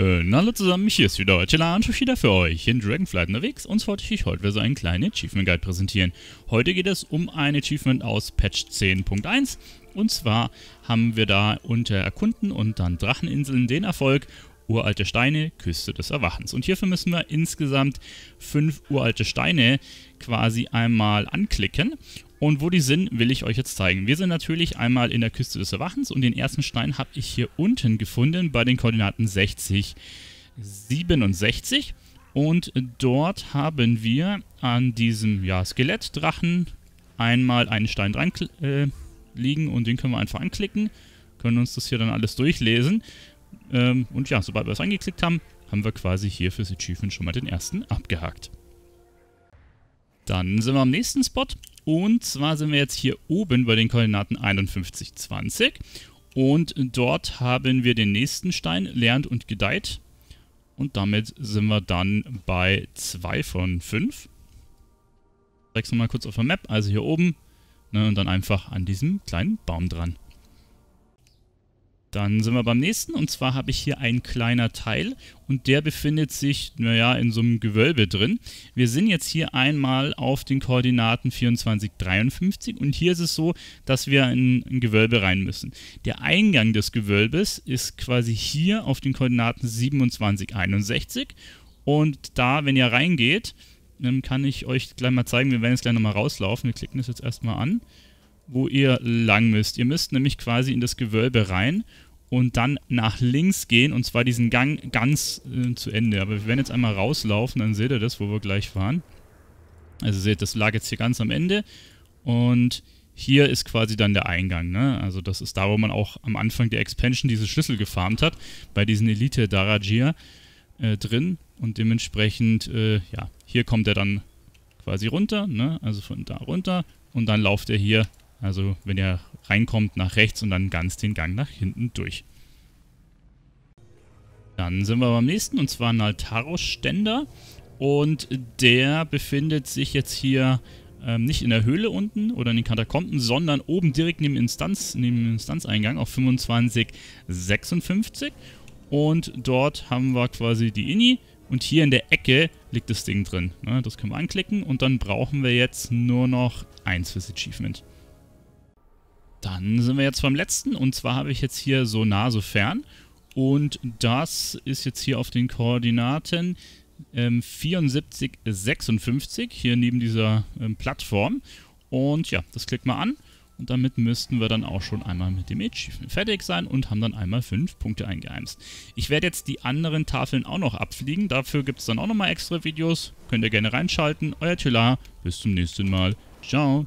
Äh, na hallo zusammen, hier ist wieder Chilla und wieder für euch in Dragonflight unterwegs und wollte ich euch heute wieder so einen kleinen Achievement Guide präsentieren. Heute geht es um ein Achievement aus Patch 10.1 und zwar haben wir da unter Erkunden und dann Dracheninseln den Erfolg Uralte Steine, Küste des Erwachens. Und hierfür müssen wir insgesamt fünf uralte Steine quasi einmal anklicken und wo die sind, will ich euch jetzt zeigen. Wir sind natürlich einmal in der Küste des Erwachens und den ersten Stein habe ich hier unten gefunden bei den Koordinaten 60, 67. Und dort haben wir an diesem ja, Skelettdrachen einmal einen Stein dran äh, liegen und den können wir einfach anklicken. Können uns das hier dann alles durchlesen. Ähm, und ja, sobald wir es angeklickt haben, haben wir quasi hier fürs Achievement schon mal den ersten abgehakt. Dann sind wir am nächsten Spot und zwar sind wir jetzt hier oben bei den Koordinaten 51, 20. Und dort haben wir den nächsten Stein, lernt und gedeiht. Und damit sind wir dann bei 2 von 5. Ich Zeig's nochmal kurz auf der Map, also hier oben. Ne, und dann einfach an diesem kleinen Baum dran. Dann sind wir beim nächsten und zwar habe ich hier einen kleiner Teil und der befindet sich, naja, in so einem Gewölbe drin. Wir sind jetzt hier einmal auf den Koordinaten 24, 53 und hier ist es so, dass wir in ein Gewölbe rein müssen. Der Eingang des Gewölbes ist quasi hier auf den Koordinaten 27, 61 und da, wenn ihr reingeht, dann kann ich euch gleich mal zeigen, wir werden jetzt gleich nochmal rauslaufen. Wir klicken das jetzt erstmal an wo ihr lang müsst. Ihr müsst nämlich quasi in das Gewölbe rein und dann nach links gehen und zwar diesen Gang ganz äh, zu Ende. Aber wir werden jetzt einmal rauslaufen, dann seht ihr das, wo wir gleich waren. Also seht, das lag jetzt hier ganz am Ende und hier ist quasi dann der Eingang. Ne? Also das ist da, wo man auch am Anfang der Expansion diese Schlüssel gefarmt hat, bei diesen Elite Darajir äh, drin und dementsprechend, äh, ja, hier kommt er dann quasi runter, ne? also von da runter und dann lauft er hier also wenn ihr reinkommt nach rechts und dann ganz den Gang nach hinten durch. Dann sind wir beim nächsten und zwar ein Altaros-Ständer. Und der befindet sich jetzt hier ähm, nicht in der Höhle unten oder in den Katakomben, sondern oben direkt neben, Instanz, neben dem Instanzeingang auf 2556. Und dort haben wir quasi die Inni Und hier in der Ecke liegt das Ding drin. Ne, das können wir anklicken und dann brauchen wir jetzt nur noch eins fürs Achievement. Dann sind wir jetzt beim letzten und zwar habe ich jetzt hier so nah, so fern und das ist jetzt hier auf den Koordinaten ähm, 74, 56 hier neben dieser ähm, Plattform und ja, das klickt mal an und damit müssten wir dann auch schon einmal mit dem Achievement fertig sein und haben dann einmal 5 Punkte eingeheimst. Ich werde jetzt die anderen Tafeln auch noch abfliegen. Dafür gibt es dann auch nochmal extra Videos. Könnt ihr gerne reinschalten. Euer Tülar. Bis zum nächsten Mal. Ciao.